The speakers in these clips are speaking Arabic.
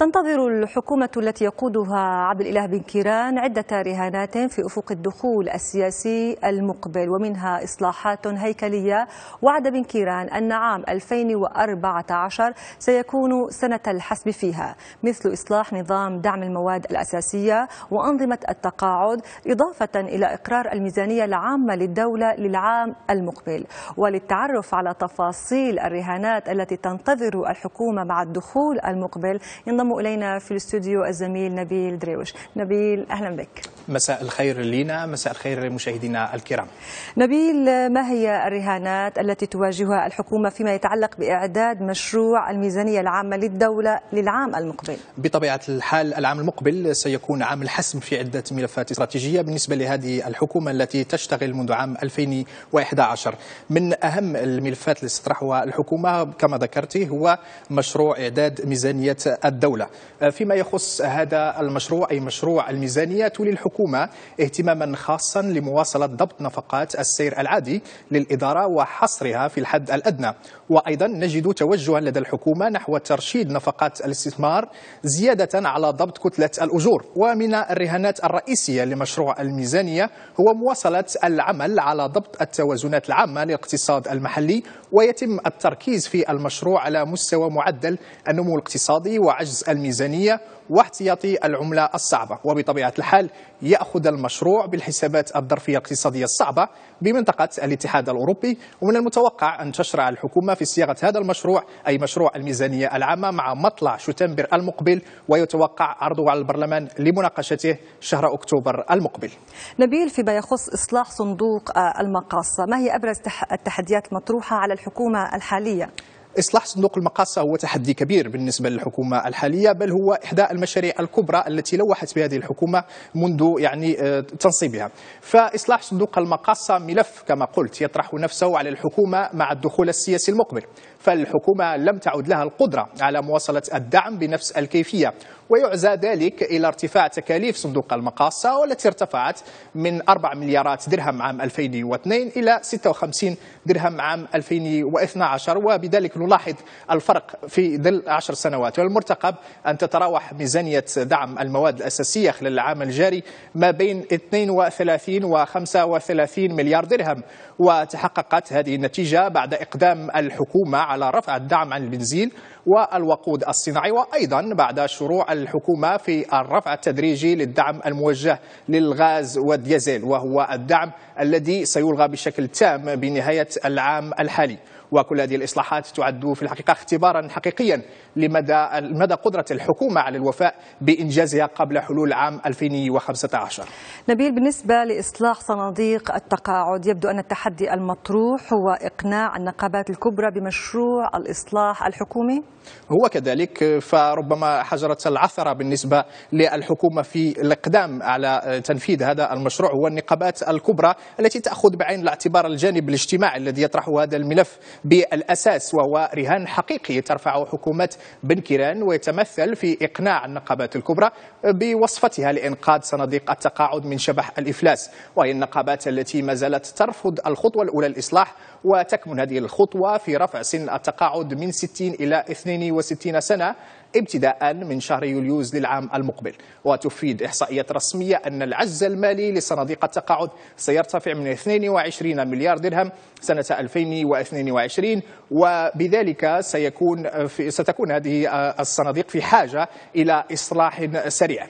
تنتظر الحكومة التي يقودها عبد الإله بن كيران عدة رهانات في أفق الدخول السياسي المقبل ومنها إصلاحات هيكلية وعد بن كيران أن عام 2014 سيكون سنة الحسب فيها مثل إصلاح نظام دعم المواد الأساسية وأنظمة التقاعد إضافة إلى إقرار الميزانية العامة للدولة للعام المقبل وللتعرف على تفاصيل الرهانات التي تنتظر الحكومة مع الدخول المقبل ينضم الينا في الاستوديو الزميل نبيل دريوش نبيل اهلا بك مساء الخير لينا مساء الخير لمشاهدينا الكرام نبيل ما هي الرهانات التي تواجهها الحكومه فيما يتعلق باعداد مشروع الميزانيه العامه للدوله للعام المقبل بطبيعه الحال العام المقبل سيكون عام الحسم في عده ملفات استراتيجيه بالنسبه لهذه الحكومه التي تشتغل منذ عام 2011 من اهم الملفات اللي استطرحها الحكومه كما ذكرتي هو مشروع اعداد ميزانيه الدوله الدولة آه، فيما يخص هذا المشروع أي مشروع الميزانية تولي الحكومة اهتماما خاصا لمواصلة ضبط نفقات السير العادي للإدارة وحصرها في الحد الأدنى وأيضا نجد توجها لدى الحكومة نحو ترشيد نفقات الاستثمار زيادة على ضبط كتلة الأجور ومن الرهانات الرئيسية لمشروع الميزانية هو مواصلة العمل على ضبط التوازنات العامة للاقتصاد المحلي ويتم التركيز في المشروع على مستوى معدل النمو الاقتصادي وعجز الميزانية واحتياطي العملة الصعبة وبطبيعة الحال يأخذ المشروع بالحسابات الظرفية الاقتصادية الصعبة بمنطقة الاتحاد الأوروبي ومن المتوقع أن تشرع الحكومة في صياغة هذا المشروع أي مشروع الميزانية العامة مع مطلع شتنبر المقبل ويتوقع عرضه على البرلمان لمناقشته شهر أكتوبر المقبل نبيل فيما يخص إصلاح صندوق آه، المقاصة ما هي أبرز التحديات المطروحة على الحكومة الحالية؟ إصلاح صندوق المقاصة هو تحدي كبير بالنسبة للحكومة الحالية بل هو إحدى المشاريع الكبرى التي لوحت بهذه الحكومة منذ يعني آه، تنصيبها فإصلاح صندوق المقاصة ملف كما قلت يطرح نفسه على الحكومة مع الدخول السياسي المقبل فالحكومة لم تعد لها القدرة على مواصلة الدعم بنفس الكيفية ويعزى ذلك إلى ارتفاع تكاليف صندوق المقاصة والتي ارتفعت من 4 مليارات درهم عام 2002 إلى 56 درهم عام 2012 وبذلك نلاحظ الفرق في ظل 10 سنوات والمرتقب أن تتراوح ميزانية دعم المواد الأساسية خلال العام الجاري ما بين 32 و 35 مليار درهم وتحققت هذه النتيجة بعد إقدام الحكومة على رفع الدعم عن البنزين والوقود الصناعي وأيضا بعد شروع الحكومة في الرفع التدريجي للدعم الموجه للغاز والديزل وهو الدعم الذي سيلغى بشكل تام بنهاية العام الحالي وكل هذه الإصلاحات تعد في الحقيقة اختبارا حقيقيا لمدى مدى قدرة الحكومة على الوفاء بإنجازها قبل حلول عام 2015 نبيل بالنسبة لإصلاح صناديق التقاعد يبدو أن التحدي المطروح هو إقناع النقابات الكبرى بمشروع الإصلاح الحكومي هو كذلك فربما حجرة العثرة بالنسبة للحكومة في الإقدام على تنفيذ هذا المشروع هو النقابات الكبرى التي تأخذ بعين الاعتبار الجانب الاجتماعي الذي يطرحه هذا الملف بالأساس وهو رهان حقيقي ترفعه حكومة بن كيران ويتمثل في إقناع النقابات الكبرى بوصفتها لإنقاذ صناديق التقاعد من شبح الإفلاس وهي النقابات التي ما زالت ترفض الخطوة الأولى للإصلاح وتكمن هذه الخطوة في رفع سن التقاعد من 60 إلى 62 سنة ابتداء من شهر يوليوز للعام المقبل وتفيد إحصائيات رسمية أن العجز المالي لصناديق التقاعد سيرتفع من 22 مليار درهم سنة 2022 وبذلك سيكون في ستكون هذه الصناديق في حاجة إلى إصلاح سريع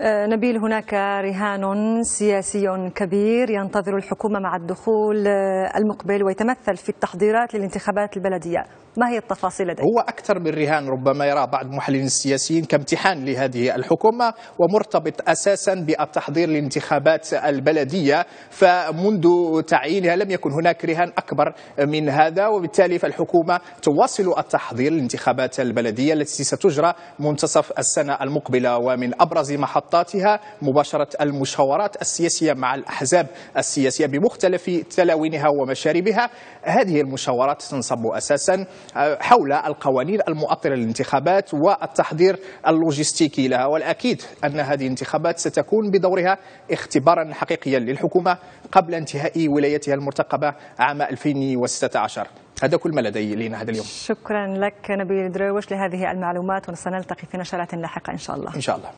آه، نبيل هناك رهان سياسي كبير ينتظر الحكومة مع الدخول آه، المقبل ويتمثل في التحضيرات للانتخابات البلدية ما هي التفاصيل لديك؟ هو أكثر من رهان ربما يرى بعض محل الراحلين السياسيين كامتحان لهذه الحكومة ومرتبط أساسا بالتحضير للانتخابات البلدية فمنذ تعيينها لم يكن هناك رهان أكبر من هذا وبالتالي فالحكومة تواصل التحضير للانتخابات البلدية التي ستجرى منتصف السنة المقبلة ومن أبرز محطاتها مباشرة المشاورات السياسية مع الأحزاب السياسية بمختلف تلاوينها ومشاربها هذه المشاورات تنصب أساسا حول القوانين المؤطرة للانتخابات و التحضير اللوجستيكي لها والأكيد أن هذه الانتخابات ستكون بدورها اختبارا حقيقيا للحكومة قبل انتهاء ولايتها المرتقبة عام 2016 هذا كل ما لدي لنا هذا اليوم شكرا لك نبيل درويش لهذه المعلومات وسنلتقي في نشرات لاحقة إن شاء الله إن شاء الله